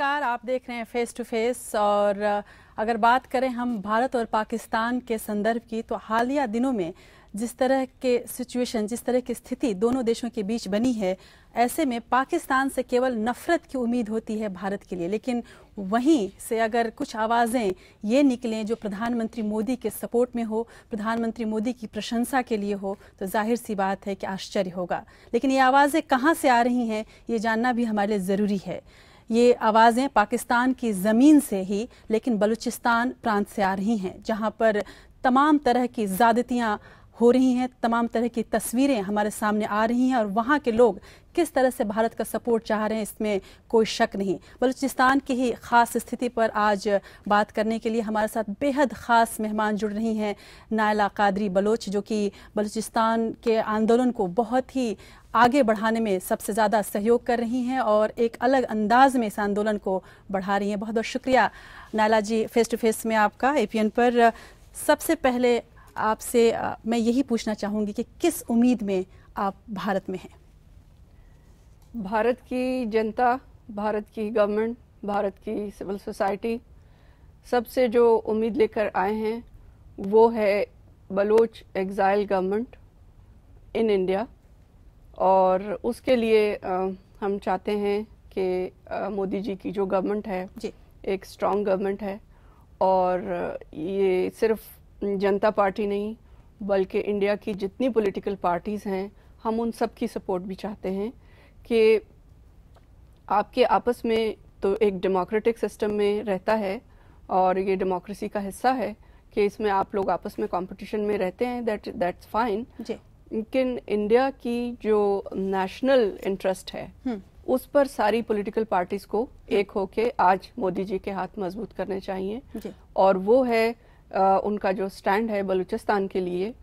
नमस्कार आप देख रहे हैं फेस टू फेस और अगर बात करें हम भारत और पाकिस्तान के संदर्भ की तो हालिया दिनों में जिस तरह के सिचुएशन जिस तरह की स्थिति दोनों देशों के बीच बनी है ऐसे में पाकिस्तान से केवल नफरत की उम्मीद होती है भारत के लिए लेकिन वहीं से अगर कुछ आवाज़ें ये निकलें जो प्रधानमंत्री मोदी के सपोर्ट में हो प्रधानमंत्री मोदी की प्रशंसा के लिए हो तो जाहिर सी बात है कि आश्चर्य होगा लेकिन ये आवाज़ें कहाँ से आ रही हैं ये जानना भी हमारे लिए ज़रूरी है ये आवाज़ें पाकिस्तान की ज़मीन से ही लेकिन बलूचिस्तान प्रांत से आ रही हैं जहाँ पर तमाम तरह की ज़्यादतियाँ हो रही हैं तमाम तरह की तस्वीरें हमारे सामने आ रही हैं और वहाँ के लोग किस तरह से भारत का सपोर्ट चाह रहे हैं इसमें कोई शक नहीं बलूचिस्तान की ही ख़ास स्थिति पर आज बात करने के लिए हमारे साथ बेहद ख़ास मेहमान जुड़ रही हैं नायला कादरी बलोच जो कि बलूचिस्तान के आंदोलन को बहुत ही आगे बढ़ाने में सबसे ज़्यादा सहयोग कर रही हैं और एक अलग अंदाज में इस आंदोलन को बढ़ा रही हैं बहुत बहुत शुक्रिया Naila ji face to face में आपका एपीएन पर सबसे पहले आपसे मैं यही पूछना चाहूँगी कि किस उम्मीद में आप भारत में हैं भारत की जनता भारत की गवर्नमेंट भारत की सिविल सोसाइटी सबसे जो उम्मीद लेकर आए हैं वो है Baloch exile government in India और उसके लिए आ, हम चाहते हैं कि मोदी जी की जो गवर्नमेंट है जी। एक स्ट्रॉन्ग गवर्नमेंट है और ये सिर्फ जनता पार्टी नहीं बल्कि इंडिया की जितनी पॉलिटिकल पार्टीज़ हैं हम उन सब की सपोर्ट भी चाहते हैं कि आपके आपस में तो एक डेमोक्रेटिक सिस्टम में रहता है और ये डेमोक्रेसी का हिस्सा है कि इसमें आप लोग आपस में कंपटीशन में रहते हैं दैट दैट्स फाइन लेकिन इंडिया की जो नेशनल इंटरेस्ट है हम्म। उस पर सारी पॉलिटिकल पार्टीज को हम्म। एक होके आज मोदी जी के हाथ मजबूत करने चाहिए और वो है उनका जो स्टैंड है बलूचिस्तान के लिए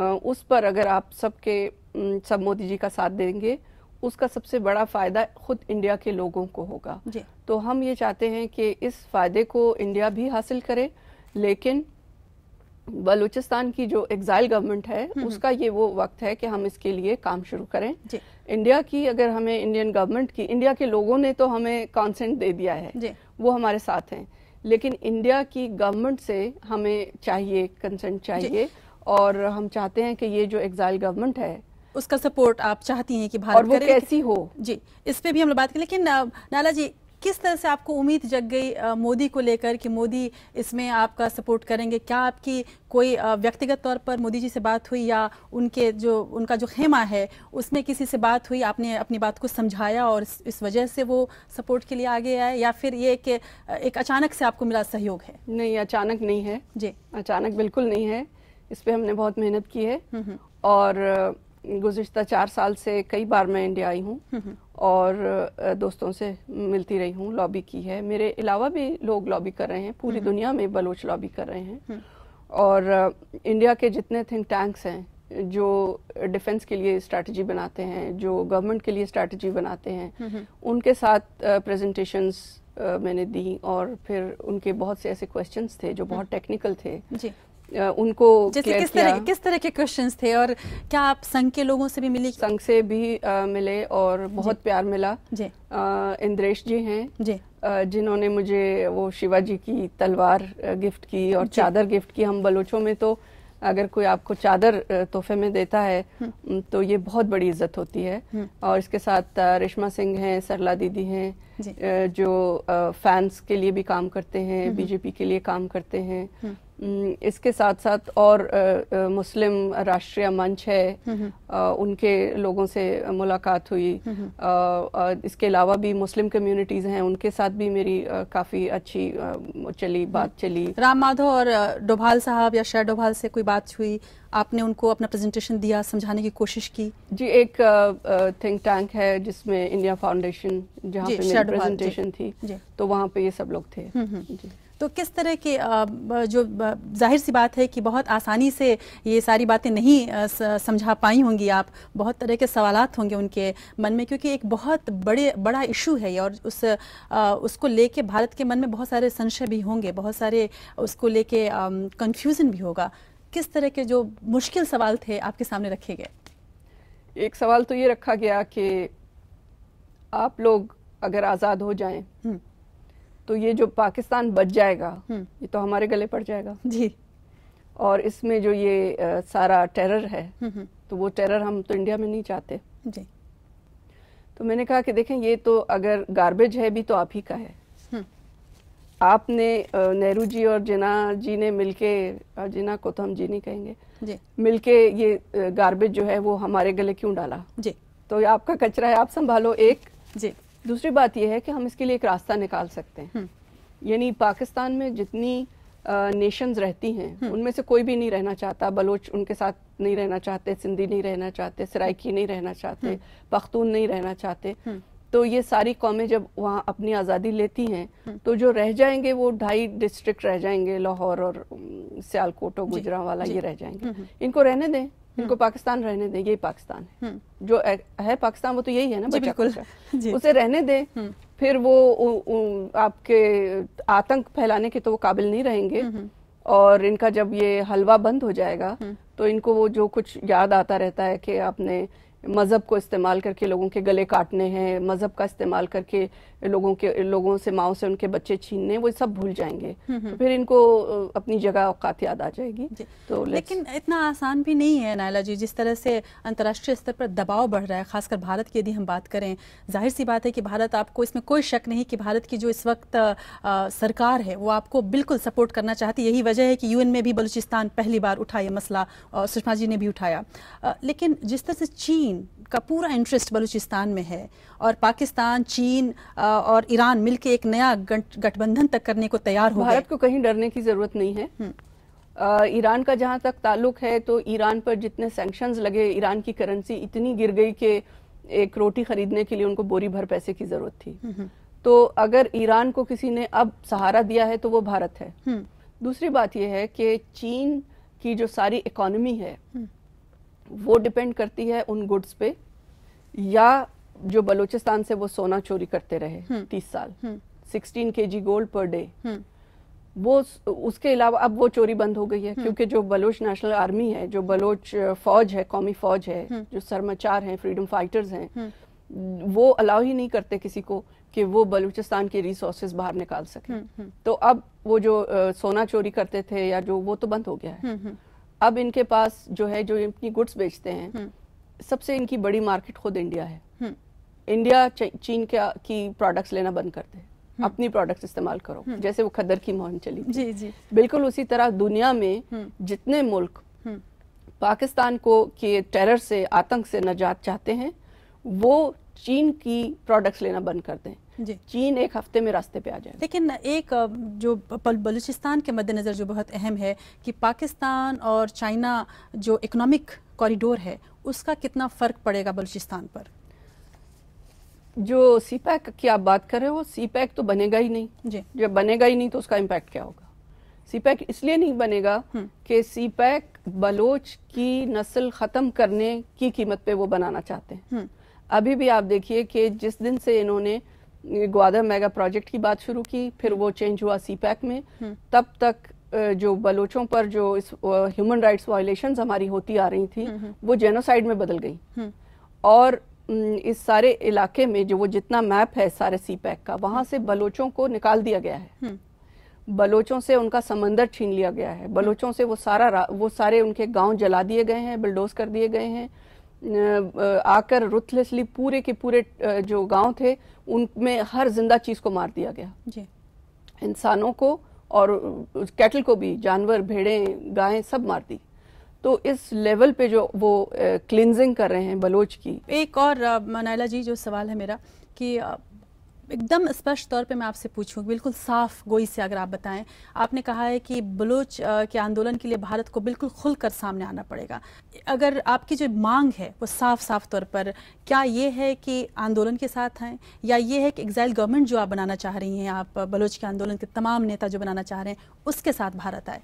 उस पर अगर आप सबके सब मोदी जी का साथ देंगे उसका सबसे बड़ा फायदा खुद इंडिया के लोगों को होगा तो हम ये चाहते हैं कि इस फायदे को इंडिया भी हासिल करे लेकिन बलूचिस्तान की जो एग्जाइल गवर्नमेंट है हम्म, हम्म। उसका ये वो वक्त है कि हम इसके लिए काम शुरू करें इंडिया की अगर हमें इंडियन गवर्नमेंट की इंडिया के लोगों ने तो हमें कॉन्सेंट दे दिया है वो हमारे साथ हैं लेकिन इंडिया की गवर्नमेंट से हमें चाहिए कंसेंट चाहिए और हम चाहते हैं कि ये जो एग्जाइल गवर्नमेंट है उसका सपोर्ट आप चाहती हैं कि भारत और वो कैसी हो जी इस पे भी हम लोग बात करें लेकिन नाला जी किस तरह से आपको उम्मीद जग गई मोदी को लेकर कि मोदी इसमें आपका सपोर्ट करेंगे क्या आपकी कोई व्यक्तिगत तौर पर मोदी जी से बात हुई या उनके जो उनका जो खेमा है उसमें किसी से बात हुई आपने अपनी बात को समझाया और इस वजह से वो सपोर्ट के लिए आगे आए या फिर ये कि एक अचानक से आपको मिला सहयोग है नहीं अचानक नहीं है जी अचानक बिल्कुल नहीं है इस पर हमने बहुत मेहनत की है हम्म, हम्म। और गुज्त चार साल से कई बार मैं इंडिया आई हूँ हम्म, हम्म। और दोस्तों से मिलती रही हूँ लॉबी की है मेरे अलावा भी लोग लॉबी कर रहे हैं पूरी हम्म। दुनिया में बलोच लॉबी कर रहे हैं और इंडिया के जितने थिंक टैंक्स हैं जो डिफेंस के लिए स्ट्रैटेजी बनाते हैं जो गवर्नमेंट के लिए स्ट्रैटेजी बनाते हैं उनके साथ प्रेजेंटेशंस मैंने दी और फिर उनके बहुत से ऐसे क्वेश्चंस थे जो बहुत टेक्निकल थे उनको जैसे किस तरह किस तरह के क्वेश्चंस थे और क्या आप संघ के लोगों से भी मिली संघ से भी आ, मिले और बहुत प्यार मिला जी इंद्रेश जी हैं जी जिन्होंने मुझे वो शिवाजी की तलवार गिफ्ट की और चादर गिफ्ट की हम बलोचों में तो अगर कोई आपको चादर तोहफे में देता है हम्म। तो ये बहुत बड़ी इज्जत होती है हम्म। और इसके साथ रेशमा सिंह हैं सरला दीदी हैं जो फैंस के लिए भी काम करते हैं बीजेपी हम्म, के लिए काम करते हैं इसके साथ साथ और आ, मुस्लिम राष्ट्रीय मंच है आ, उनके लोगों से मुलाकात हुई इसके अलावा भी मुस्लिम कम्युनिटीज हैं उनके साथ भी मेरी काफ़ी अच्छी चली हम्म। बात चली राम माधव और डोभाल साहब या शेर डोभाल से कोई बात हुई आपने उनको अपना प्रेजेंटेशन दिया समझाने की कोशिश की जी एक थिंक टैंक है जिसमें इंडिया फाउंडेशन जहाँ प्रेजेंटेशन थी तो वहाँ पे ये सब लोग थे जी तो किस तरह के जो जाहिर सी बात है कि बहुत आसानी से ये सारी बातें नहीं समझा पाई होंगी आप बहुत तरह के सवाल होंगे उनके मन में क्योंकि एक बहुत बड़े बड़ा इशू है और उस उसको लेके भारत के मन में बहुत सारे संशय भी होंगे बहुत सारे उसको लेके कंफ्यूजन भी होगा किस तरह के जो मुश्किल सवाल थे आपके सामने रखे गए एक सवाल तो ये रखा गया कि आप लोग अगर आज़ाद हो जाएं हम्म। तो ये जो पाकिस्तान बच जाएगा हम्म। ये तो हमारे गले पड़ जाएगा जी और इसमें जो ये आ, सारा टेरर है हम्म, हम्म। तो वो टेरर हम तो इंडिया में नहीं चाहते जी तो मैंने कहा कि देखें ये तो अगर गार्बेज है भी तो आप ही का है आपने नेहरू जी और जिना जी ने मिलके जिना को तो हम जी नहीं कहेंगे जी मिलके ये गार्बेज जो है वो हमारे गले क्यों डाला जी तो ये आपका कचरा है आप संभालो एक जी दूसरी बात यह है कि हम इसके लिए एक रास्ता निकाल सकते हैं हम्म। यानी पाकिस्तान में जितनी नेशंस रहती हैं हम्म। उनमें से कोई भी नहीं रहना चाहता बलोच उनके साथ नहीं रहना चाहते सिंधी नहीं रहना चाहते सराइकी नहीं रहना चाहते हम्म। पख्तून नहीं रहना चाहते तो ये सारी कौमें जब वहाँ अपनी आज़ादी लेती हैं हम्म। तो जो रह जाएंगे वो ढाई डिस्ट्रिक्ट रह जाएंगे लाहौर और सियालकोट और गुजरा वाला ये रह जाएंगे हम्म, हम्म। इनको रहने दें इनको पाकिस्तान रहने दें यही पाकिस्तान है जो है पाकिस्तान वो तो यही है ना बिल्कुल उसे रहने दें फिर वो उ, उ, आपके आतंक फैलाने के तो वो काबिल नहीं रहेंगे और इनका जब ये हलवा बंद हो जाएगा तो इनको वो जो कुछ याद आता रहता है कि आपने मज़हब को इस्तेमाल करके लोगों के गले काटने हैं मज़हब का इस्तेमाल करके लोगों के लोगों से माओ से उनके बच्चे छीनने वो सब भूल जाएंगे हम्म, तो हम्म। फिर इनको अपनी जगह औकात याद आ जाएगी तो लेकिन इतना आसान भी नहीं है नायला जी जिस तरह से अंतर्राष्ट्रीय स्तर पर दबाव बढ़ रहा है खासकर भारत की यदि हम बात करें जाहिर सी बात है कि भारत आपको इसमें कोई शक नहीं कि भारत की जो इस वक्त आ, सरकार है वो आपको बिल्कुल सपोर्ट करना चाहती यही वजह है कि यूएन में भी बलूचिस्तान पहली बार उठा ये मसला और सुषमा जी ने भी उठाया लेकिन जिस तरह से चीन का पूरा इंटरेस्ट बलूचिस्तान में है और पाकिस्तान चीन और ईरान मिलकर एक नया गठबंधन तक करने को तैयार हो भारत को कहीं डरने की जरूरत नहीं है हम्म। ईरान का जहां तक ताल्लुक है तो ईरान पर जितने सैंक्शंस लगे ईरान की करेंसी इतनी गिर गई कि एक रोटी खरीदने के लिए उनको बोरी भर पैसे की जरूरत थी हम्म, हम्म। तो अगर ईरान को किसी ने अब सहारा दिया है तो वो भारत है दूसरी बात यह है कि चीन की जो सारी इकोनॉमी है वो डिपेंड करती है उन गुड्स पे या जो बलूचिस्तान से वो सोना चोरी करते रहे हम्म। तीस साल हम्म। सिक्सटीन के जी गोल्ड पर डे हम्म। वो उसके अलावा अब वो चोरी बंद हो गई है क्योंकि जो बलोच नेशनल आर्मी है जो बलोच फौज है कौमी फौज है जो सरमाचार हैं फ्रीडम फाइटर्स हैं वो अलाउ ही नहीं करते किसी को कि वो बलूचिस्तान के रिसोर्सेज बाहर निकाल सके तो अब वो जो आ, सोना चोरी करते थे या जो वो तो बंद हो गया है अब इनके पास जो है जो अपनी गुड्स बेचते हैं हम्म। सबसे इनकी बड़ी मार्केट खुद इंडिया है हम्म। इंडिया चीन के की प्रोडक्ट्स लेना बंद कर दे हम्म। अपनी प्रोडक्ट्स इस्तेमाल करो जैसे वो खदर की मोहन चली जी जी बिल्कुल उसी तरह दुनिया में जितने मुल्क पाकिस्तान को के टेरर से आतंक से नजात चाहते हैं वो चीन की प्रोडक्ट्स लेना बंद कर दें चीन एक हफ्ते में रास्ते पे आ जाए लेकिन एक जो बलूचिस्तान के मद्देनज़र जो बहुत अहम है कि पाकिस्तान और चाइना जो इकोनॉमिक कॉरिडोर है उसका कितना फ़र्क पड़ेगा बलूचिस्तान पर जो सी पैक की आप बात कर रहे हो सी पैक तो बनेगा ही नहीं जी जब बनेगा ही नहीं तो उसका इम्पैक्ट क्या होगा सी पैक इसलिए नहीं बनेगा हम्म। कि सी पैक बलोच की नस्ल ख़त्म करने की कीमत पे वो बनाना चाहते हैं हम्म। अभी भी आप देखिए कि जिस दिन से इन्होंने ग्वादर मेगा प्रोजेक्ट की बात शुरू की फिर वो चेंज हुआ सी पैक में हम्म। तब तक जो बलोचों पर जो इस ह्यूमन राइट्स वायोलेशन हमारी होती आ रही थी हम्म, हम्म। वो जेनोसाइड में बदल गई और इस सारे इलाके में जो वो जितना मैप है सारे सी का वहां से बलोचों को निकाल दिया गया है बलोचों से उनका समंदर छीन लिया गया है बलोचों से वो सारा वो सारे उनके गांव जला दिए गए हैं बिल्डोज कर दिए गए हैं आकर रुथलेसली पूरे के पूरे जो गांव थे उनमें हर जिंदा चीज को मार दिया गया इंसानों को और कैटल को भी जानवर भेड़े गाय सब मार दी तो इस लेवल पे जो वो क्लिनजिंग कर रहे हैं बलोच की एक और मनाला जी जो सवाल है मेरा कि एकदम स्पष्ट तौर पे मैं आपसे पूछूं बिल्कुल साफ गोई से अगर आप बताएं आपने कहा है कि बलोच के आंदोलन के लिए भारत को बिल्कुल खुलकर सामने आना पड़ेगा अगर आपकी जो मांग है वो साफ साफ तौर पर क्या ये है कि आंदोलन के साथ हैं या ये है कि एग्जाइल गवर्नमेंट जो आप बनाना चाह रही हैं आप बलोच के आंदोलन के तमाम नेता जो बनाना चाह रहे हैं उसके साथ भारत आए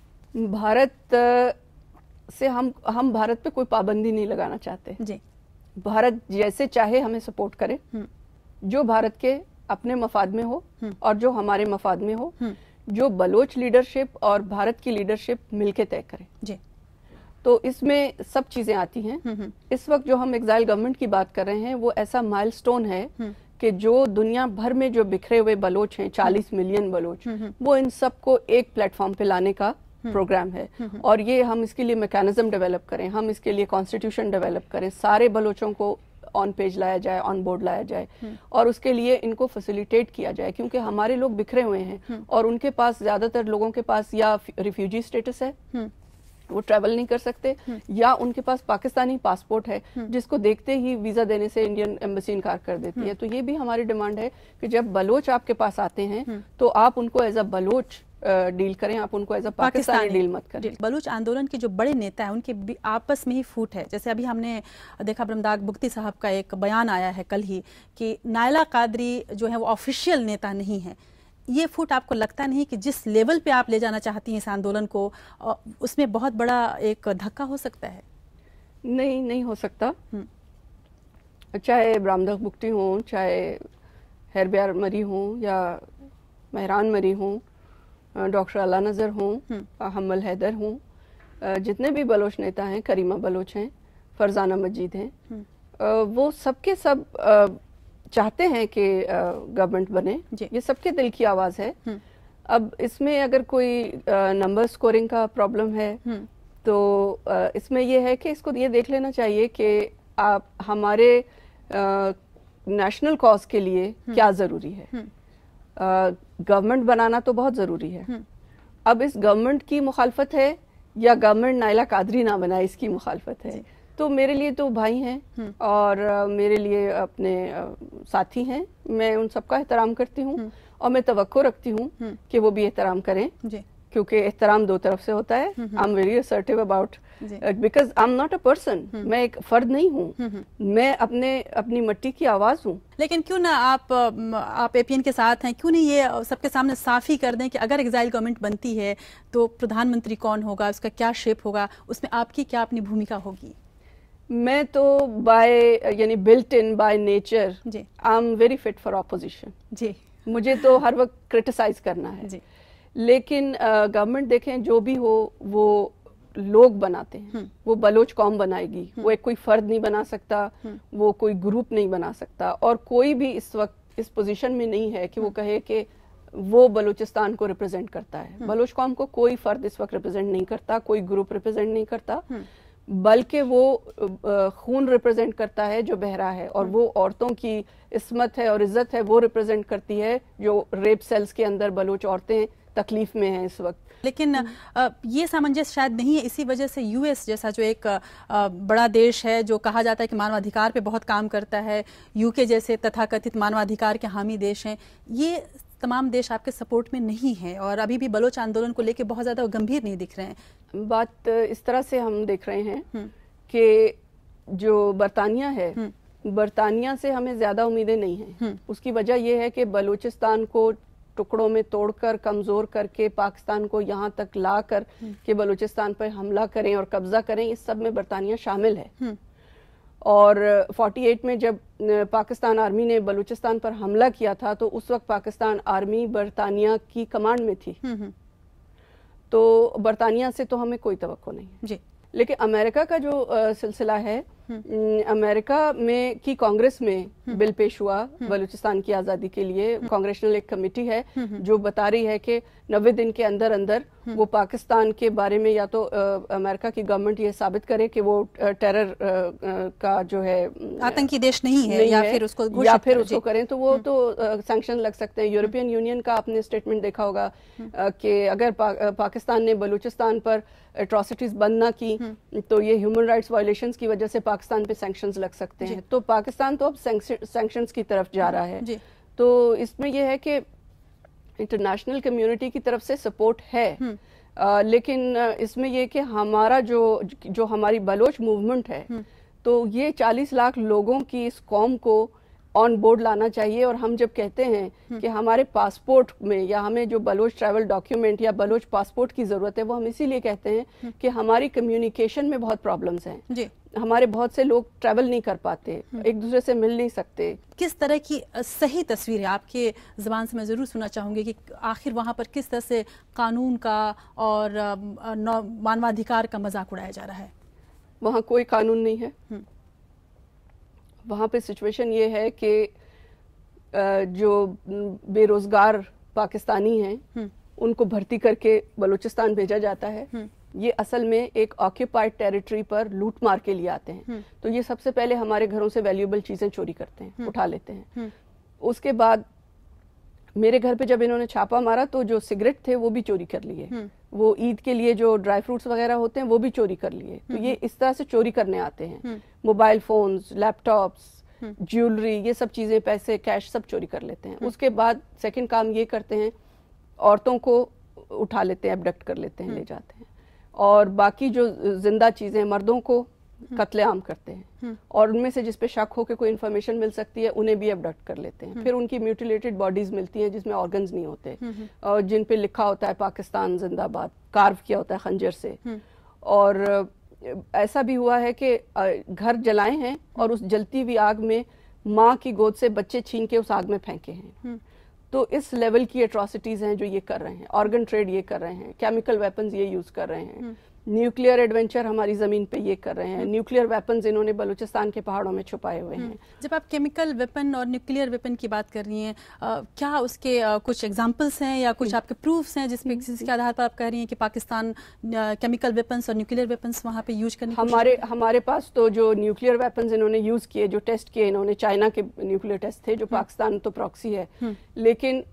भारत से हम हम भारत पे कोई पाबंदी नहीं लगाना चाहते जी भारत जैसे चाहे हमें सपोर्ट करे हम्म। जो भारत के अपने मफाद में हो हम्म। और जो हमारे मफाद में हो हम्म। जो बलोच लीडरशिप और भारत की लीडरशिप मिलके तय करें जी तो इसमें सब चीजें आती हैं हम्म, इस वक्त जो हम एग्जाइल गवर्नमेंट की बात कर रहे हैं वो ऐसा माइलस्टोन है कि जो दुनिया भर में जो बिखरे हुए बलोच हैं 40 मिलियन बलोच वो इन सबको एक प्लेटफॉर्म पे लाने का प्रोग्राम है और ये हम इसके लिए मैकेनिज्म डेवलप करें हम इसके लिए कॉन्स्टिट्यूशन डेवलप करें सारे बलोचों को ऑन पेज लाया जाए ऑन बोर्ड लाया जाए हम्म। और उसके लिए इनको फैसिलिटेट किया जाए क्योंकि हमारे लोग बिखरे हुए हैं हम्म। और उनके पास ज्यादातर लोगों के पास या रिफ्यूजी स्टेटस है हम्म। वो ट्रैवल नहीं कर सकते या उनके पास पाकिस्तानी पासपोर्ट है जिसको देखते ही वीजा देने से इंडियन एम्बेसी इनकार कर देती है तो ये भी हमारी डिमांड है कि जब बलोच आपके पास आते हैं तो आप उनको एज अ बलोच डील करें आप उनको एज अ पाकिस्तानी डील मत करें बलूच आंदोलन के जो बड़े नेता हैं उनके आपस में ही फूट है जैसे अभी हमने देखा ब्रमदाग बुक्ति साहब का एक बयान आया है कल ही कि नायला कादरी जो है वो ऑफिशियल नेता नहीं है ये फूट आपको लगता नहीं कि जिस लेवल पे आप ले जाना चाहती हैं इस आंदोलन को उसमें बहुत बड़ा एक धक्का हो सकता है नहीं नहीं हो सकता हम्म। चाहे ब्रामदक बुकटी हों चाहे हेरबियार मरी हों या मेहरान मरी हों डॉक्टर अला नज़र हूँ हमल हम्म। हैदर हूँ जितने भी बलोच नेता हैं करीमा बलोच हैं फरजाना मजीद हैं हम्म। वो सबके सब, सब चाहते हैं कि गवर्नमेंट बने ये सबके दिल की आवाज़ है हम्म। अब इसमें अगर कोई नंबर स्कोरिंग का प्रॉब्लम है तो इसमें यह है कि इसको ये देख लेना चाहिए कि आप हमारे नेशनल कॉज के लिए क्या ज़रूरी है गवर्नमेंट बनाना तो बहुत ज़रूरी है हम्म। अब इस गवर्नमेंट की मुखालफत है या गवर्नमेंट नायला कादरी ना बनाए इसकी मुखालफत है तो मेरे लिए तो भाई हैं हम्म। और मेरे लिए अपने साथी हैं मैं उन सबका एहतराम करती हूँ हम्म। और मैं तो रखती हूँ कि वो भी एहतराम करें क्योंकि एहतराम दो तरफ से होता है I am very assertive about because I am not a person मैं एक फर्द नहीं हूँ मैं अपने अपनी मट्टी की आवाज हूँ लेकिन क्यों ना आप आप एपीएन के साथ हैं क्यों नहीं ये सबके सामने साफ ही कर दें कि अगर एग्जाइल गवर्नमेंट बनती है तो प्रधानमंत्री कौन होगा उसका क्या शेप होगा उसमें आपकी क्या अपनी भूमिका होगी मैं तो बाय यानी बिल्ट इन बाय नेचर जी I am very fit for opposition जी मुझे तो हर वक्त क्रिटिसाइज करना है जी लेकिन गवर्नमेंट देखें जो भी हो वो लोग बनाते हैं हम्म। वो बलोच कौम बनाएगी हम्म। वो एक कोई फर्द नहीं बना सकता हम्म। वो कोई ग्रुप नहीं बना सकता और कोई भी इस वक्त इस पोजीशन में नहीं है कि वो कहे कि वो बलूचिस्तान को रिप्रेजेंट करता है बलोच कौम को कोई फर्द इस वक्त रिप्रेजेंट नहीं करता कोई ग्रुप रिप्रेजेंट नहीं करता बल्कि वो खून रिप्रेजेंट करता है जो बहरा है और वो औरतों की इसमत है और इज्जत है वो रिप्रेजेंट करती है जो रेप सेल्स के अंदर बलोच औरतें तकलीफ में है इस वक्त लेकिन हम्म। ये सामंजस्य शायद नहीं है इसी वजह से यूएस जैसा जो एक बड़ा देश है जो कहा जाता है कि मानवाधिकार पे बहुत काम करता है यूके जैसे तथाकथित मानवाधिकार के हामी देश हैं ये तमाम देश आपके सपोर्ट में नहीं है और अभी भी बलोच आंदोलन को लेकर बहुत ज़्यादा गंभीर नहीं दिख रहे हैं बात इस तरह से हम देख रहे हैं हम्म। कि जो बरतानिया है हम्म। बरतानिया से हमें ज़्यादा उम्मीदें नहीं है उसकी वजह यह है कि बलूचिस्तान को टुकड़ों में तोड़कर कमज़ोर करके पाकिस्तान को यहाँ तक ला कर हम्म। के बलूचिस्तान पर हमला करें और कब्ज़ा करें इस सब में बरतानिया शामिल है हम्म। और 48 में जब पाकिस्तान आर्मी ने बलूचिस्तान पर हमला किया था तो उस वक्त पाकिस्तान आर्मी बरतानिया की कमांड में थी हम्म, तो बरतानिया से तो हमें कोई तो नहीं जी लेकिन अमेरिका का जो सिलसिला है अमेरिका में की कांग्रेस में बिल पेश हुआ बलूचिस्तान की आजादी के लिए कांग्रेशनल एक कमेटी है जो बता रही है कि नब्बे दिन के अंदर अंदर वो पाकिस्तान के बारे में या तो अमेरिका की गवर्नमेंट ये साबित करे कि वो टेरर का जो है आतंकी देश नहीं है नहीं या है, फिर उसको या फिर उसको करें तो वो हम्म। तो सैंक्शन लग सकते हैं यूरोपियन यूनियन का आपने स्टेटमेंट देखा होगा हम्म। कि अगर पाकिस्तान ने बलूचिस्तान पर एट्रोसिटीज बंद ना की हम्म। तो ये ह्यूमन राइट्स वायोलेशन की वजह से पाकिस्तान पे सेंक्शन लग सकते हैं तो पाकिस्तान तो अब सेंक्शन की तरफ जा रहा है तो इसमें यह है कि इंटरनेशनल कम्युनिटी की तरफ से सपोर्ट है आ, हम्म। लेकिन इसमें यह कि हमारा जो जो हमारी बलोच मूवमेंट है हम्म। तो ये 40 लाख लोगों की इस कॉम को ऑन बोर्ड लाना चाहिए और हम जब कहते हैं हम्म। कि हमारे पासपोर्ट में या हमें जो बलोच ट्रैवल डॉक्यूमेंट या बलोच पासपोर्ट की जरूरत है वो हम इसीलिए कहते हैं कि हमारी कम्युनिकेशन में बहुत प्रॉब्लम्स हैं हमारे बहुत से लोग ट्रैवल नहीं कर पाते हम्म। एक दूसरे से मिल नहीं सकते किस तरह की सही तस्वीर है आपके ज़बान से मैं ज़रूर सुनना चाहूंगी कि आखिर वहाँ पर किस तरह से कानून का और मानवाधिकार का मजाक उड़ाया जा रहा है वहाँ कोई कानून नहीं है हम्म। वहाँ पे सिचुएशन ये है कि जो बेरोज़गार पाकिस्तानी हैं हम्म। उनको भर्ती करके बलूचिस्तान भेजा जाता है ये असल में एक ऑक्यूपाइड टेरिटरी पर लूट मार के लिए आते हैं हम्म। तो ये सबसे पहले हमारे घरों से वैल्यूएबल चीज़ें चोरी करते हैं हम्म। उठा लेते हैं हम्म। उसके बाद मेरे घर पे जब इन्होंने छापा मारा तो जो सिगरेट थे वो भी चोरी कर लिए वो ईद के लिए जो ड्राई फ्रूट्स वगैरह होते हैं वो भी चोरी कर लिए तो ये इस तरह से चोरी करने आते हैं मोबाइल फोन्स लैपटॉप्स ज्वेलरी ये सब चीज़ें पैसे कैश सब चोरी कर लेते हैं उसके बाद सेकंड काम ये करते हैं औरतों को उठा लेते हैं एबडक्ट कर लेते हैं ले जाते हैं और बाकी जो जिंदा चीज़ें मर्दों को हम्म। कत्ले आम करते हैं हम्म। और उनमें से जिसपे शक हो के कोई इन्फॉर्मेशन मिल सकती है उन्हें भी अबडक्ट कर लेते हैं हम्म। फिर उनकी म्यूटिलेटेड बॉडीज मिलती हैं जिसमें ऑर्गन्स नहीं होते और जिन पे लिखा होता है पाकिस्तान जिंदाबाद कार्व किया होता है खंजर से और ऐसा भी हुआ है कि घर जलाए हैं और उस जलती हुई आग में माँ की गोद से बच्चे छीन के उस आग में फेंके हैं तो इस लेवल की एट्रोसिटीज हैं जो ये कर रहे हैं ऑर्गन ट्रेड ये कर रहे हैं केमिकल वेपन्स ये यूज़ कर रहे हैं हम्म। न्यूक्लियर एडवेंचर हमारी ज़मीन पे ये कर रहे हैं हम्म। न्यूक्लियर वेपन्स इन्होंने बलूचिस्तान के पहाड़ों में छुपाए हुए हम्म। हैं जब आप केमिकल वेपन और न्यूक्लियर वेपन की बात कर रही हैं क्या उसके आ, कुछ एग्जाम्पल्स हैं या कुछ हम्म। आपके प्रूफ्स हैं जिसमें जिसके आधार पर आप कह रही हैं कि पाकिस्तान केमिकल वेपन्स और न्यूक्लियर वेपन्स वहाँ पे यूज करने हमारे हमारे पास तो जो न्यूक्लियर वेपन्स इन्होंने यूज़ किए जो टेस्ट किए इन्होंने चाइना के न्यूक्लियर टेस्ट थे जो पाकिस्तान तो प्रॉक्सी है लेकिन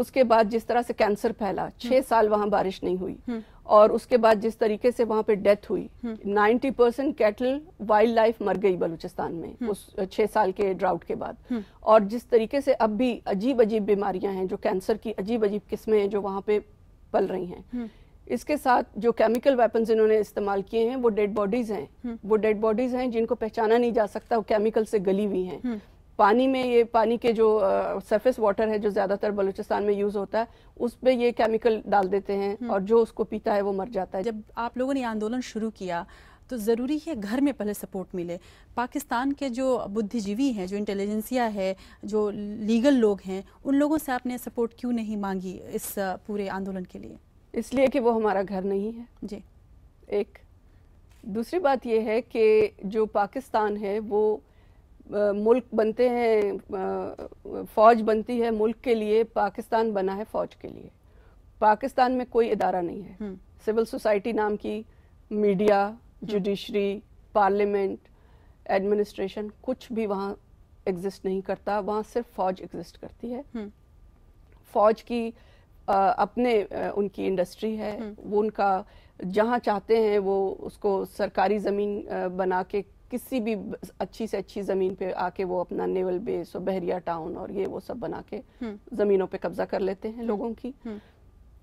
उसके बाद जिस तरह से कैंसर फैला छह साल वहां बारिश नहीं हुई और उसके बाद जिस तरीके से वहाँ पे डेथ हुई 90 परसेंट कैटल वाइल्ड लाइफ मर गई बलूचिस्तान में हम्म। उस छह साल के ड्राउट के बाद हम्म। और जिस तरीके से अब भी अजीब अजीब बीमारियां हैं जो कैंसर की अजीब अजीब किस्में हैं जो वहाँ पे पल रही हैं हम्म। इसके साथ जो केमिकल वेपन्स इन्होंने इस्तेमाल किए हैं वो डेड बॉडीज हैं वो डेड बॉडीज हैं जिनको पहचाना नहीं जा सकता वो केमिकल से गली हुई हैं पानी में ये पानी के जो सरफेस वाटर है जो ज़्यादातर बलूचिस्तान में यूज़ होता है उस पर ये केमिकल डाल देते हैं हम्म। और जो उसको पीता है वो मर जाता है जब आप लोगों ने आंदोलन शुरू किया तो ज़रूरी है घर में पहले सपोर्ट मिले पाकिस्तान के जो बुद्धिजीवी हैं जो इंटेलिजेंसिया है जो लीगल लोग हैं उन लोगों से आपने सपोर्ट क्यों नहीं मांगी इस पूरे आंदोलन के लिए इसलिए कि वो हमारा घर नहीं है जी एक दूसरी बात यह है कि जो पाकिस्तान है वो मुल्क बनते हैं फौज बनती है मुल्क के लिए पाकिस्तान बना है फौज के लिए पाकिस्तान में कोई इदारा नहीं है हम्म। सिविल सोसाइटी नाम की मीडिया हम्म। जुडिशरी पार्लियामेंट एडमिनिस्ट्रेशन कुछ भी वहाँ एग्जिस्ट नहीं करता वहाँ सिर्फ फौज एग्जिस्ट करती है हम्म। फौज की आ, अपने आ, उनकी इंडस्ट्री है वो उनका जहाँ चाहते हैं वो उसको सरकारी ज़मीन बना के किसी भी अच्छी से अच्छी ज़मीन पे आके वो अपना नेवल बेस और बहरिया टाउन और ये वो सब बना के हम्म। ज़मीनों पे कब्जा कर लेते हैं हम्म। लोगों की हम्म।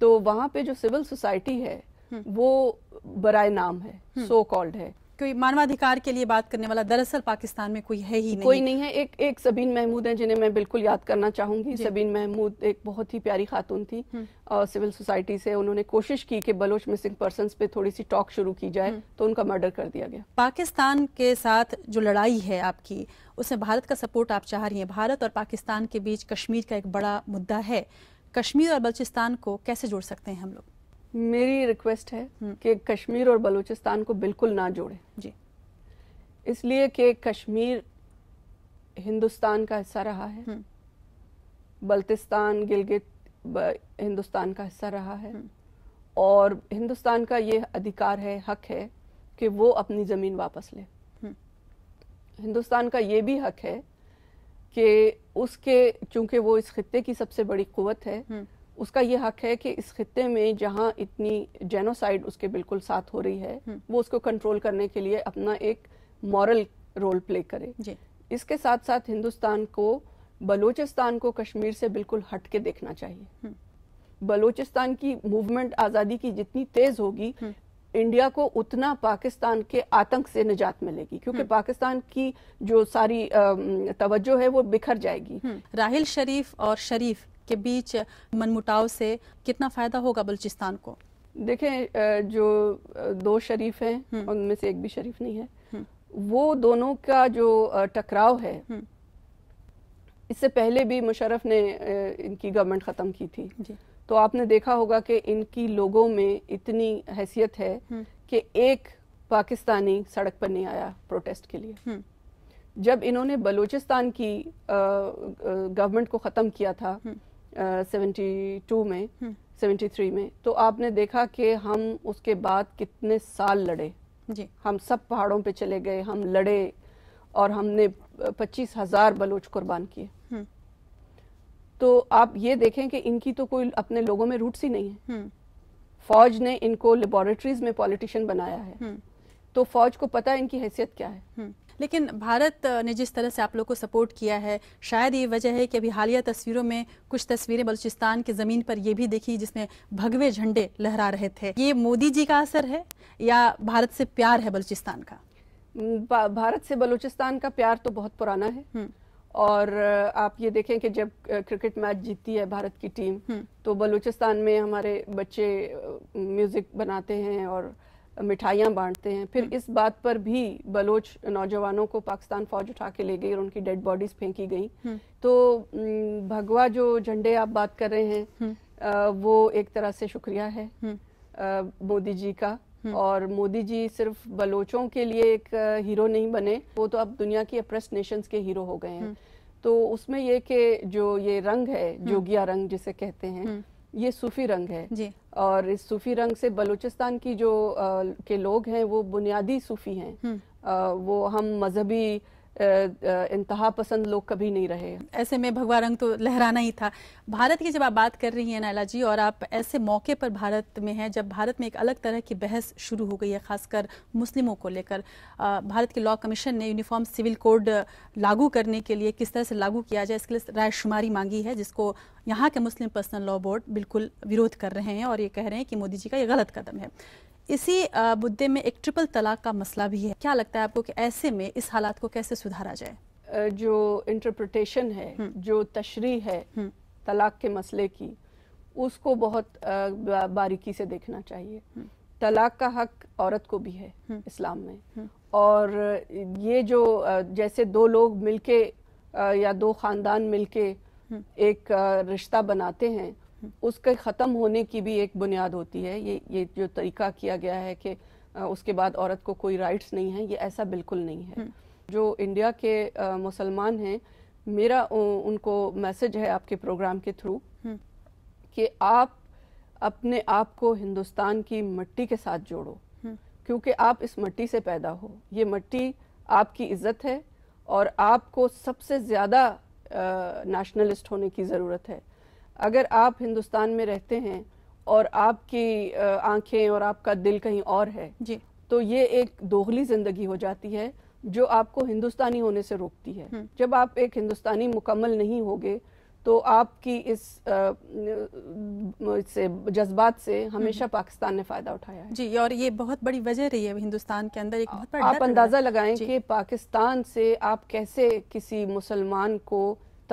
तो वहाँ पे जो सिविल सोसाइटी है वो बराए नाम है सो so कॉल्ड है कोई मानवाधिकार के लिए बात करने वाला दरअसल पाकिस्तान में कोई है ही नहीं कोई नहीं है एक एक सबीन महमूद है जिन्हें मैं बिल्कुल याद करना चाहूंगी सबीन महमूद एक बहुत ही प्यारी खातून थी और हम्म। सिविल सोसाइटी से उन्होंने कोशिश की कि बलोच मिसिंग पर्सन पे थोड़ी सी टॉक शुरू की जाए हम्म। तो उनका मर्डर कर दिया गया पाकिस्तान के साथ जो लड़ाई है आपकी उसमें भारत का सपोर्ट आप चाह रही हैं भारत और पाकिस्तान के बीच कश्मीर का एक बड़ा मुद्दा है कश्मीर और बलोचिस्तान को कैसे जोड़ सकते हैं हम लोग मेरी रिक्वेस्ट है हम्म। कि कश्मीर और बलूचिस्तान को बिल्कुल ना जोड़े जी इसलिए कि कश्मीर हिंदुस्तान का हिस्सा रहा है हम्म। बल्तिस्तान गिलगित हिंदुस्तान का हिस्सा रहा है हम्म। और हिंदुस्तान का ये अधिकार है हक है कि वो अपनी ज़मीन वापस ले हिंदुस्तान का ये भी हक है कि उसके चूंकि वो इस खत्े की सबसे बड़ी कुत है उसका ये हक है कि इस खत्े में जहाँ इतनी जेनोसाइड उसके बिल्कुल साथ हो रही है हम्म। वो उसको कंट्रोल करने के लिए अपना एक मॉरल रोल प्ले करे इसके साथ साथ हिंदुस्तान को बलूचिस्तान को कश्मीर से बिल्कुल हट के देखना चाहिए हम्म। बलूचिस्तान की मूवमेंट आज़ादी की जितनी तेज होगी हम्म। इंडिया को उतना पाकिस्तान के आतंक से निजात मिलेगी क्योंकि पाकिस्तान की जो सारी तवज्जो है वो बिखर जाएगी राहिल शरीफ और शरीफ के बीच मनमुटाव से कितना फ़ायदा होगा बलूचिस्तान को देखें जो दो शरीफ हैं हम्म। उनमें से एक भी शरीफ नहीं है हम्म। वो दोनों का जो टकराव है हम्म। इससे पहले भी मुशरफ ने इनकी गवर्नमेंट ख़त्म की थी तो आपने देखा होगा कि इनकी लोगों में इतनी हैसियत है कि एक पाकिस्तानी सड़क पर नहीं आया प्रोटेस्ट के लिए जब इन्होंने बलूचिस्तान की गवर्नमेंट को ख़त्म किया था सेवेंटी टू में हम्म। सेवेंटी थ्री में तो आपने देखा कि हम उसके बाद कितने साल लड़े जी हम सब पहाड़ों पे चले गए हम लड़े और हमने पच्चीस हजार बलोच कुर्बान किए हम्म। तो आप ये देखें कि इनकी तो कोई अपने लोगों में रूट्स ही नहीं है हम्म। फौज ने इनको लेबोरेटरीज में पॉलिटिशियन बनाया है तो फौज को पता है इनकी हैसियत क्या है हम्म। लेकिन भारत ने जिस तरह से आप लोग को सपोर्ट किया है शायद ये वजह है कि अभी हालिया तस्वीरों में कुछ तस्वीरें बलूचिस्तान की ज़मीन पर यह भी देखी जिसमें भगवे झंडे लहरा रहे थे ये मोदी जी का असर है या भारत से प्यार है बलूचिस्तान का भारत से बलूचिस्तान का प्यार तो बहुत पुराना है हम्म। और आप ये देखें कि जब क्रिकेट मैच जीतती है भारत की टीम हम्म। तो बलूचिस्तान में हमारे बच्चे म्यूज़िक बनाते हैं और मिठाइयाँ बांटते हैं फिर हम्म। इस बात पर भी बलोच नौजवानों को पाकिस्तान फौज उठा के ले गई और उनकी डेड बॉडीज फेंकी गई हम्म। तो भगवा जो झंडे आप बात कर रहे हैं हम्म। वो एक तरह से शुक्रिया है मोदी जी का और मोदी जी सिर्फ बलोचों के लिए एक हीरो नहीं बने वो तो अब दुनिया की अप्रेस नेशंस के हीरो हो गए हैं तो उसमें ये कि जो ये रंग है जोगिया रंग जिसे कहते हैं ये सूफी रंग है जी और इस सूफी रंग से बलूचिस्तान की जो आ, के लोग हैं वो बुनियादी सूफी हैं आ, हम्म। वो हम मजहबी इंतहा पसंद लोग कभी नहीं रहे ऐसे में भगवा रंग तो लहराना ही था भारत की जब आप बात कर रही हैं नाला जी और आप ऐसे मौके पर भारत में हैं जब भारत में एक अलग तरह की बहस शुरू हो गई है खासकर मुस्लिमों को लेकर भारत के लॉ कमीशन ने यूनिफॉर्म सिविल कोड लागू करने के लिए किस तरह से लागू किया जाए इसके लिए रायशुमारी मांगी है जिसको यहाँ के मुस्लिम पर्सनल लॉ बोर्ड बिल्कुल विरोध कर रहे हैं और ये कह रहे हैं कि मोदी जी का ये गलत कदम है इसी मुद्दे में एक ट्रिपल तलाक का मसला भी है क्या लगता है आपको कि ऐसे में इस हालात को कैसे सुधारा जाए जो इंटरप्रटेशन है हम्म। जो तशरी है हम्म। तलाक के मसले की उसको बहुत बारीकी से देखना चाहिए हम्म। तलाक का हक औरत को भी है इस्लाम में और ये जो जैसे दो लोग मिलके या दो खानदान मिलके एक रिश्ता बनाते हैं उसके ख़त्म होने की भी एक बुनियाद होती है ये ये जो तरीका किया गया है कि उसके बाद औरत को कोई राइट्स नहीं है ये ऐसा बिल्कुल नहीं है हम्म। जो इंडिया के मुसलमान हैं मेरा उनको मैसेज है आपके प्रोग्राम के थ्रू हम्म। कि आप अपने आप को हिंदुस्तान की मिट्टी के साथ जोड़ो हम्म। क्योंकि आप इस मिट्टी से पैदा हो ये मिट्टी आपकी इज्जत है और आपको सबसे ज़्यादा नेशनलिस्ट होने की ज़रूरत है अगर आप हिंदुस्तान में रहते हैं और आपकी आंखें और आपका दिल कहीं और है जी तो ये एक दोगली जिंदगी हो जाती है जो आपको हिंदुस्तानी होने से रोकती है हम्म। जब आप एक हिंदुस्तानी मुकम्मल नहीं होगे तो आपकी इस इससे जज्बात से हमेशा हम्म। पाकिस्तान ने फायदा उठाया है जी और ये बहुत बड़ी वजह रही है हिंदुस्तान के अंदर एक बहुत बड़ा आप अंदाजा लगाएं कि पाकिस्तान से आप कैसे किसी मुसलमान को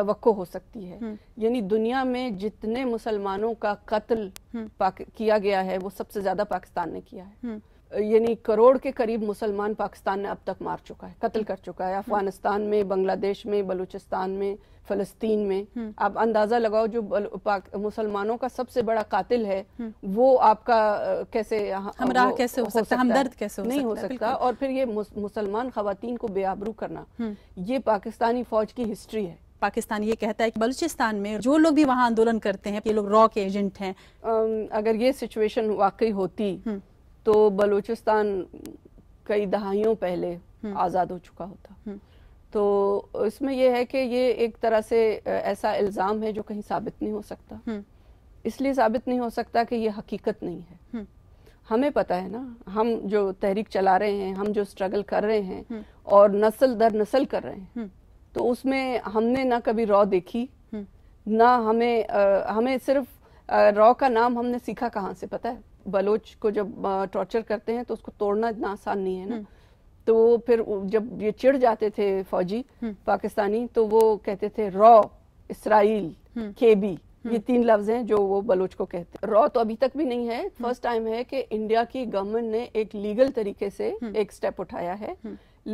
तो हो सकती है हम्म। यानी दुनिया में जितने मुसलमानों का कत्ल हम्म। किया गया है वो सबसे ज्यादा पाकिस्तान ने किया है हम्म। यानी करोड़ के करीब मुसलमान पाकिस्तान ने अब तक मार चुका है कत्ल कर चुका है अफगानिस्तान में बांग्लादेश में बलूचिस्तान में फलस्तीन में आप अंदाजा लगाओ जो मुसलमानों का सबसे बड़ा कातिल है वो आपका कैसे हमराह कैसे हो, हो सकता हमदर्द कैसे हो नहीं हो सकता और फिर ये मुसलमान खातन को बेआबरू करना ये पाकिस्तानी फौज की हिस्ट्री है पाकिस्तान ये कहता है कि बलूचिस्तान में जो लोग भी वहाँ आंदोलन करते हैं ये लोग रॉ के एजेंट हैं अगर ये सिचुएशन वाकई होती हम्म। तो बलूचिस्तान कई दहाइयों पहले हम्म। आज़ाद हो चुका होता हम्म। तो इसमें यह है कि ये एक तरह से ऐसा इल्ज़ाम है जो कहीं साबित नहीं हो सकता इसलिए साबित नहीं हो सकता कि ये हकीकत नहीं है हमें पता है ना हम जो तहरीक चला रहे हैं हम जो स्ट्रगल कर रहे हैं और नस्ल दर नस्ल कर रहे हैं तो उसमें हमने ना कभी रॉ देखी हम्म। ना हमें आ, हमें सिर्फ रॉ का नाम हमने सीखा कहाँ से पता है बलोच को जब टॉर्चर करते हैं तो उसको तोड़ना इतना आसान नहीं है ना हम्म। तो फिर जब ये चिढ़ जाते थे फौजी हम्म। पाकिस्तानी तो वो कहते थे रॉ इसराइल केबी ये तीन लफ्ज हैं जो वो बलोच को कहते हैं रॉ तो अभी तक भी नहीं है फर्स्ट टाइम है कि इंडिया की गवर्नमेंट ने एक लीगल तरीके से एक स्टेप उठाया है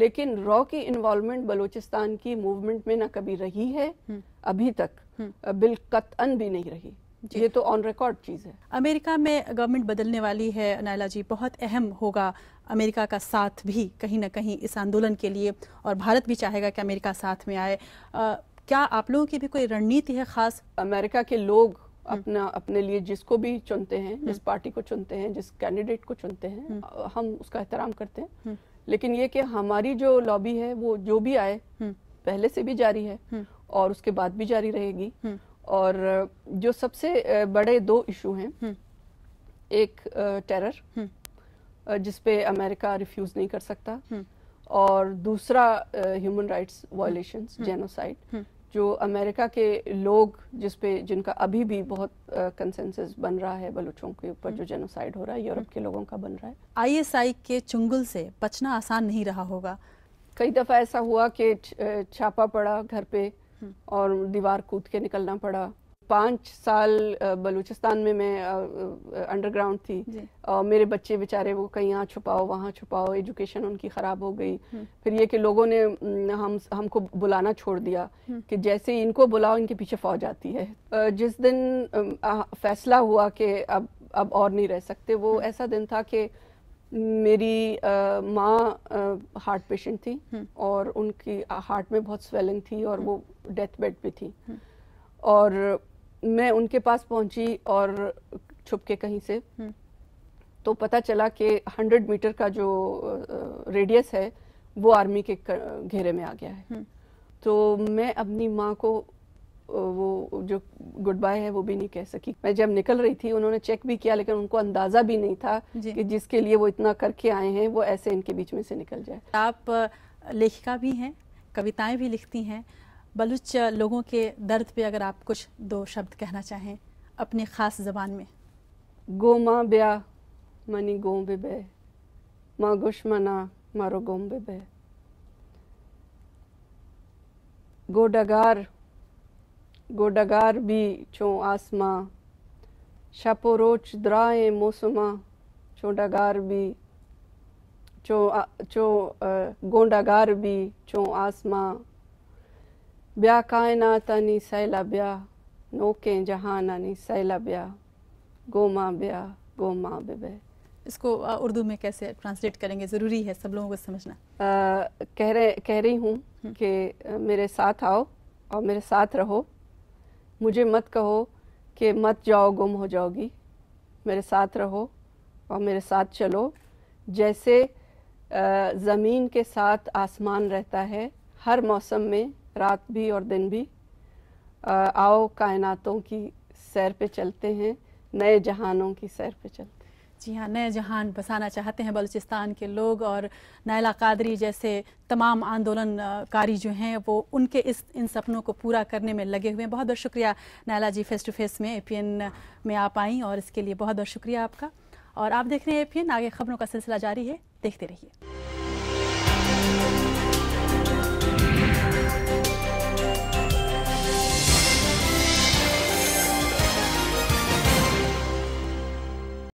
लेकिन रॉ की इन्वॉल्वमेंट बलूचिस्तान की मूवमेंट में ना कभी रही है हम्म। अभी तक हम्म। बिलकतन भी नहीं रही ये तो ऑन रिकॉर्ड चीज़ है अमेरिका में गवर्नमेंट बदलने वाली है नायला जी बहुत अहम होगा अमेरिका का साथ भी कहीं ना कहीं इस आंदोलन के लिए और भारत भी चाहेगा कि अमेरिका साथ में आए आ, क्या आप लोगों की भी कोई रणनीति है खास अमेरिका के लोग हम्म। अपना अपने लिए जिसको भी चुनते हैं जिस पार्टी को चुनते हैं जिस कैंडिडेट को चुनते हैं हम उसका एहतराम करते हैं लेकिन ये कि हमारी जो लॉबी है वो जो भी आए हम्म। पहले से भी जारी है हम्म। और उसके बाद भी जारी रहेगी हम्म। और जो सबसे बड़े दो इशू हैं एक टेरर जिस पे अमेरिका रिफ्यूज नहीं कर सकता और दूसरा ह्यूमन राइट्स वायलेशंस जेनोसाइड जो अमेरिका के लोग जिस पे जिनका अभी भी बहुत कंसेंसस बन रहा है बलूचों के ऊपर जो जेनोसाइड हम्म। हो रहा है यूरोप के लोगों का बन रहा है आईएसआई के चुंगल से बचना आसान नहीं रहा होगा कई दफ़ा ऐसा हुआ कि छापा पड़ा घर पे हम्म। और दीवार कूद के निकलना पड़ा पाँच साल बलूचिस्तान में मैं अंडरग्राउंड थी और मेरे बच्चे बेचारे वो कहीं यहाँ छुपाओ वहाँ छुपाओ एजुकेशन उनकी ख़राब हो गई हम्म। फिर ये कि लोगों ने हम हमको बुलाना छोड़ दिया हम्म। कि जैसे इनको बुलाओ इनके पीछे फौज आती है जिस दिन फैसला हुआ कि अब अब और नहीं रह सकते वो हम्म। ऐसा दिन था कि मेरी माँ हार्ट पेशेंट थी और उनकी हार्ट में बहुत स्वेलिंग थी और वो डेथ बेड पे थी और मैं उनके पास पहुंची और छुप के कहीं से हम्म। तो पता चला कि हंड्रेड मीटर का जो रेडियस है वो आर्मी के घेरे में आ गया है हम्म। तो मैं अपनी माँ को वो जो गुड बाय है वो भी नहीं कह सकी मैं जब निकल रही थी उन्होंने चेक भी किया लेकिन उनको अंदाजा भी नहीं था कि जिसके लिए वो इतना करके आए हैं वो ऐसे इनके बीच में से निकल जाए आप लेखिका भी हैं कविताएं भी लिखती हैं बलुच लोगों के दर्द पे अगर आप कुछ दो शब्द कहना चाहें अपनी ख़ास ज़बान में गोमा ब्या मनी गोम बे माँ गुश मना मारो गोम बे गोडगार गोडगार भी चो आसमा रोच द्राए मौसमा चोडागार भी चो आ, चो गोंडागार भी चो आसमा ब्या कायनात नी सैला ॿिया नोके जहान नी सैला ब्या गोमा ब्या गोमा बिबे इसको उर्दू में कैसे ट्रांसलेट करेंगे ज़रूरी है सब लोगों को समझना आ, कह रहे कह रही हूँ हम्म। कि मेरे साथ आओ और मेरे साथ रहो मुझे मत कहो कि मत जाओ गुम हो जाओगी मेरे साथ रहो और मेरे साथ चलो जैसे ज़मीन के साथ आसमान रहता है हर मौसम में रात भी और दिन भी आओ कायनातों की सैर पे चलते हैं नए जहानों की सैर पे चलते हैं जी हाँ नए जहान बसाना चाहते हैं बलूचिस्तान के लोग और नायला कादरी जैसे तमाम आंदोलनकारी जो हैं वो उनके इस इन सपनों को पूरा करने में लगे हुए हैं बहुत बहुत शुक्रिया Naila ji face to face में एन में आप आई और इसके लिए बहुत बहुत शुक्रिया आपका और आप देख रहे हैं एन आगे खबरों का सिलसिला जारी है देखते रहिए